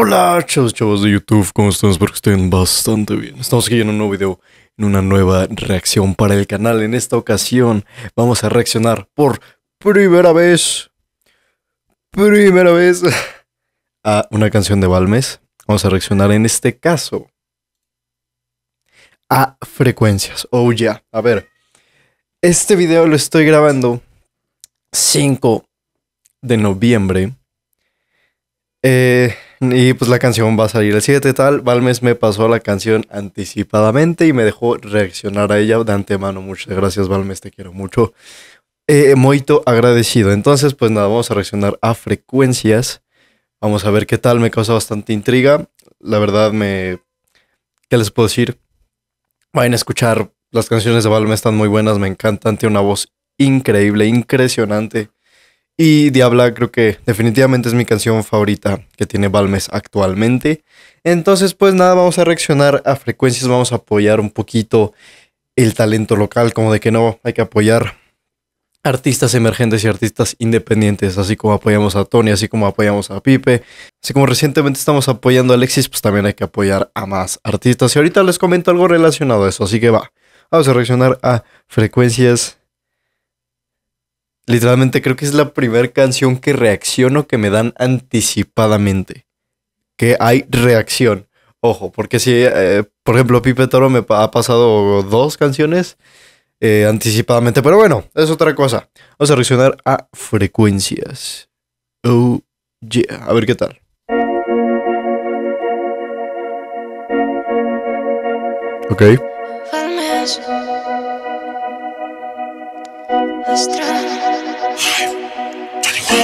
Hola, chavos, chavos de YouTube, ¿cómo están? Espero que estén bastante bien. Estamos aquí en un nuevo video, en una nueva reacción para el canal. En esta ocasión vamos a reaccionar por primera vez, primera vez, a una canción de Balmes. Vamos a reaccionar en este caso a frecuencias. Oh, ya. A ver, este video lo estoy grabando 5 de noviembre. Eh y pues la canción va a salir el 7 tal. Valmes me pasó la canción anticipadamente y me dejó reaccionar a ella de antemano. Muchas gracias, Valmes, te quiero mucho. Eh, Moito agradecido. Entonces, pues nada, vamos a reaccionar a frecuencias. Vamos a ver qué tal, me causa bastante intriga. La verdad, me. ¿Qué les puedo decir? Vayan a escuchar las canciones de Valmes están muy buenas, me encantan. Tiene una voz increíble, impresionante. Y Diabla creo que definitivamente es mi canción favorita que tiene Balmes actualmente. Entonces pues nada, vamos a reaccionar a frecuencias, vamos a apoyar un poquito el talento local, como de que no, hay que apoyar artistas emergentes y artistas independientes, así como apoyamos a Tony, así como apoyamos a Pipe, así como recientemente estamos apoyando a Alexis, pues también hay que apoyar a más artistas. Y ahorita les comento algo relacionado a eso, así que va, vamos a reaccionar a frecuencias Literalmente creo que es la primera canción que reacciono que me dan anticipadamente. Que hay reacción. Ojo, porque si, eh, por ejemplo, Pipe Toro me ha pasado dos canciones eh, anticipadamente. Pero bueno, es otra cosa. Vamos a reaccionar a frecuencias. Oh, yeah. A ver qué tal. Ok.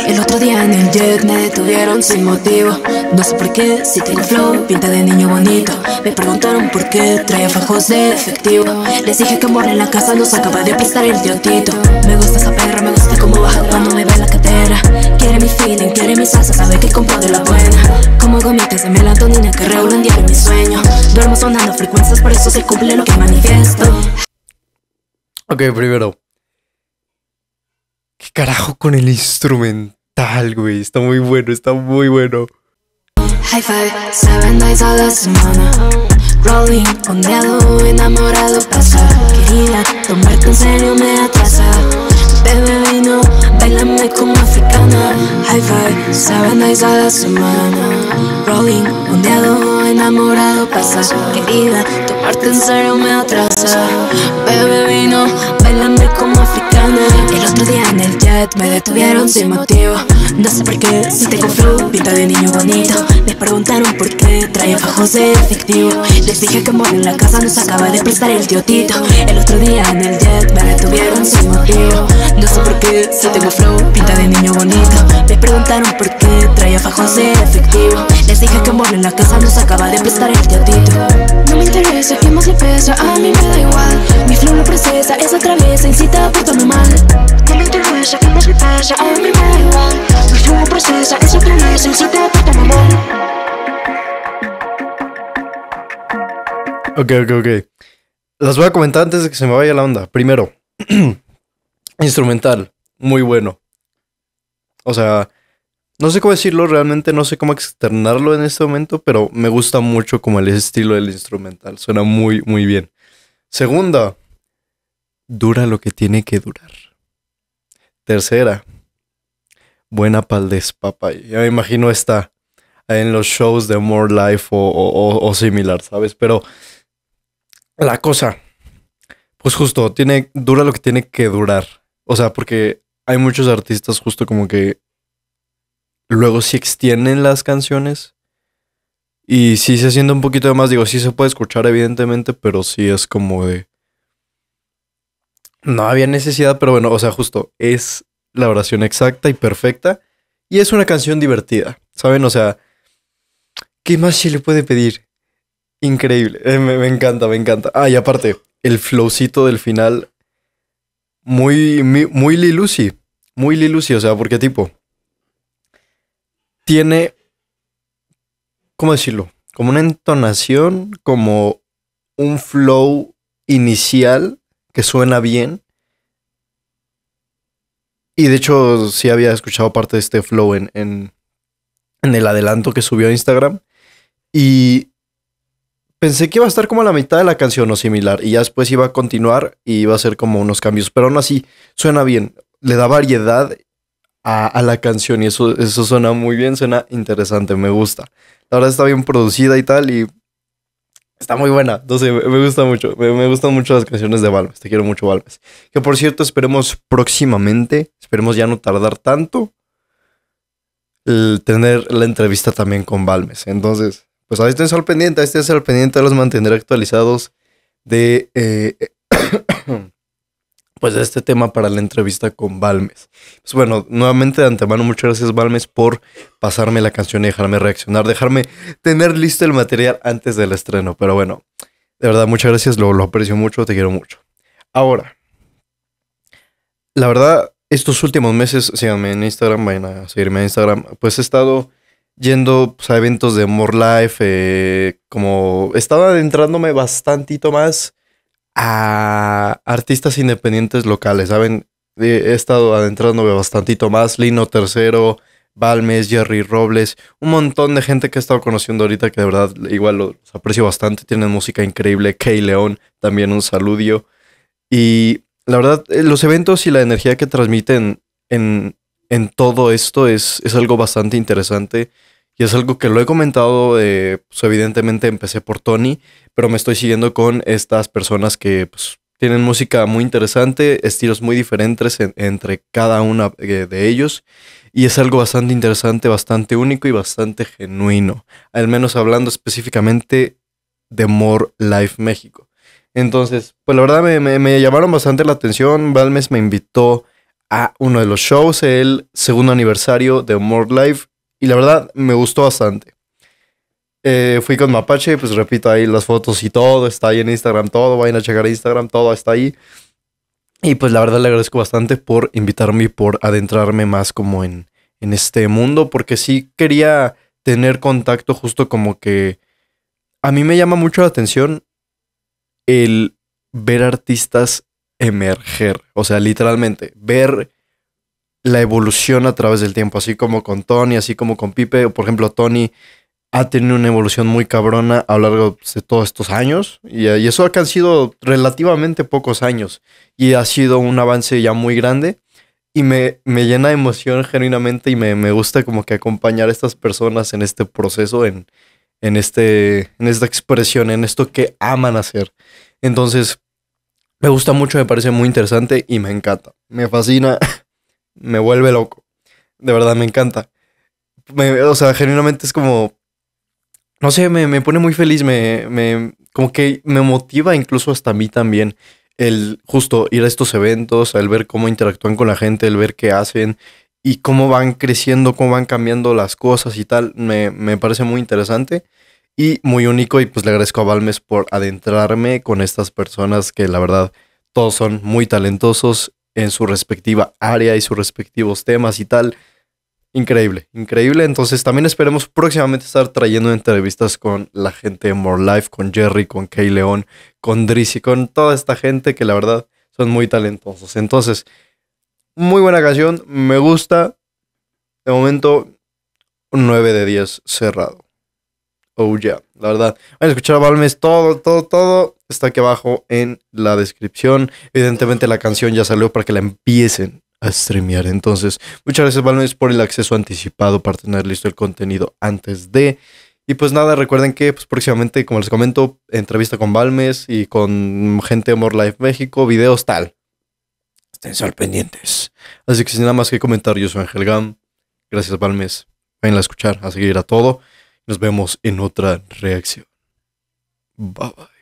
El otro día en el jet me detuvieron sin motivo. No sé por qué, si tengo flow, pinta de niño bonito. Me preguntaron por qué traía fajos de efectivo. Les dije que morre en la casa nos acaba de prestar el diotito. Me gusta esa perra, me gusta cómo baja cuando me ve la cadera. Quiere mi feeling, quiere mi salsa, sabe que compro de la buena. Como gomitas de melatonina que día diario mis sueño. Duermo sonando frecuencias, por eso se cumple lo que manifiesto. Ok, primero. ¿Qué carajo con el instrumental, güey? Está muy bueno, está muy bueno. High five, seven days a la semana. Rolling, ondeado, enamorado, pasa. Querida, tomarte en serio me atrasa. Bebe vino, bailame como africana. High five, seven days a la semana. Rolling, ondeado, enamorado, pasa. Querida, tomarte en serio me atrasa. Bebe vino, bailame como el jet me detuvieron sin motivo No sé por qué, si tengo flow, pinta de niño bonito Les preguntaron por qué traía fajos de efectivo Les dije que amor en la casa nos acaba de prestar el tío Tito El otro día en el jet me detuvieron sin motivo No sé por qué, si tengo flow, pinta de niño bonito Me preguntaron por que traía fajos ser efectivo Les dije que morir en la casa nos acaba de empezar el teatito No me interesa que más le pesa, a mí me da igual Mi flow lo procesa, esa travesa incita a portarme mal No me interesa que más le pesa, a mí me da igual Mi flow lo procesa, esa travesa incita a portarme mal Ok, ok, ok. Las voy a comentar antes de que se me vaya la onda. Primero, instrumental, muy bueno. O sea, no sé cómo decirlo, realmente no sé cómo externarlo en este momento, pero me gusta mucho como el estilo del instrumental, suena muy, muy bien. Segunda, dura lo que tiene que durar. Tercera, buena pal papá. Ya me imagino está en los shows de More Life o, o similar, ¿sabes? Pero la cosa, pues justo, tiene, dura lo que tiene que durar. O sea, porque hay muchos artistas justo como que luego sí extienden las canciones. Y si se siente un poquito de más, digo, sí se puede escuchar evidentemente, pero sí es como de... No había necesidad, pero bueno, o sea, justo es la oración exacta y perfecta. Y es una canción divertida, ¿saben? O sea, ¿qué más se le puede pedir? Increíble, eh, me, encanta, me encanta. Ah, y aparte, el flowcito del final, muy, muy, muy Lilusi, muy Lilusi, o sea, porque tipo, tiene, ¿cómo decirlo? Como una entonación, como un flow inicial que suena bien. Y de hecho, sí había escuchado parte de este flow en, en, el adelanto que subió a Instagram. Y pensé que iba a estar como a la mitad de la canción o similar. Y ya después iba a continuar y iba a ser como unos cambios. Pero aún así, suena bien. Le da variedad a, a, la canción y eso, eso suena muy bien, suena interesante, me gusta. La verdad está bien producida y tal y está muy buena. Entonces me gusta mucho, me, gustan mucho las canciones de Balmes, te quiero mucho Balmes. Que por cierto esperemos próximamente, esperemos ya no tardar tanto, el tener la entrevista también con Balmes. Entonces, pues ahí estén al pendiente, ahí estén al pendiente, los Mantener actualizados de... Eh, pues de este tema para la entrevista con Balmes. Pues bueno, nuevamente de antemano muchas gracias Balmes por pasarme la canción y dejarme reaccionar, dejarme tener listo el material antes del estreno. Pero bueno, de verdad muchas gracias, lo, aprecio mucho, te quiero mucho. Ahora, la verdad, estos últimos meses, síganme en Instagram, vayan a seguirme en Instagram, pues he estado yendo pues, a eventos de More Life, eh, como estaba adentrándome bastantito más a artistas independientes locales, ¿saben? He estado adentrándome bastante más. Lino Tercero, Balmes, Jerry Robles, un montón de gente que he estado conociendo ahorita que de verdad igual los aprecio bastante. Tienen música increíble. Kay León, también un saludio. Y la verdad, eh, los eventos y la energía que transmiten en, en todo esto es, es algo bastante interesante. Y es algo que lo he comentado, eh, pues, evidentemente empecé por Tony, pero me estoy siguiendo con estas personas que pues, tienen música muy interesante, estilos muy diferentes entre cada una eh, de ellos. Y es algo bastante interesante, bastante único y bastante genuino. Al menos hablando específicamente de More Life México. Entonces, pues la verdad me, llamaron bastante la atención. Valmes me invitó a uno de los shows, el segundo aniversario de More Life. Y la verdad, me gustó bastante. Eh, fui con Mapache, pues repito, ahí las fotos y todo, está ahí en Instagram todo, vayan a checar Instagram, todo está ahí. Y pues la verdad le agradezco bastante por invitarme y por adentrarme más como en, en este mundo, porque sí quería tener contacto justo como que a mí me llama mucho la atención el ver artistas emerger, o sea, literalmente, ver la evolución a través del tiempo, así como con Tony, así como con Pipe, por ejemplo, Tony ha tenido una evolución muy cabrona a lo largo de todos estos años y, eso que han sido relativamente pocos años y ha sido un avance ya muy grande y me, llena de emoción genuinamente y me, gusta como que acompañar a estas personas en este proceso, en, en, este, en esta expresión, en esto que aman hacer. Entonces, me gusta mucho, me parece muy interesante y me encanta. Me fascina me vuelve loco. De verdad, me encanta. Me, o sea, genuinamente es como, no sé, me, pone muy feliz, me, me, como que me motiva incluso hasta a mí también el justo ir a estos eventos, el ver cómo interactúan con la gente, el ver qué hacen y cómo van creciendo, cómo van cambiando las cosas y tal, me, me parece muy interesante y muy único y pues le agradezco a Balmes por adentrarme con estas personas que la verdad todos son muy talentosos en su respectiva área y sus respectivos temas y tal. Increíble, increíble. Entonces también esperemos próximamente estar trayendo entrevistas con la gente de More Life, con Jerry, con Kay León, con Drizzy, con toda esta gente que la verdad son muy talentosos. Entonces, muy buena canción, me gusta. De momento, 9 de 10 cerrado. Oh yeah, la verdad. Van a escuchar a Balmes todo, todo, todo. Está aquí abajo en la descripción. Evidentemente la canción ya salió para que la empiecen a streamear. Entonces, muchas gracias Balmes por el acceso anticipado para tener listo el contenido antes de... Y pues nada, recuerden que pues, próximamente, como les comento, entrevista con Balmes y con gente de More Life México, videos tal. Estén sorprendentes. Así que sin nada más que comentar, yo soy Ángel Gam. Gracias Balmes. Vayan a escuchar, a seguir a todo. Nos vemos en otra reacción. Bye bye.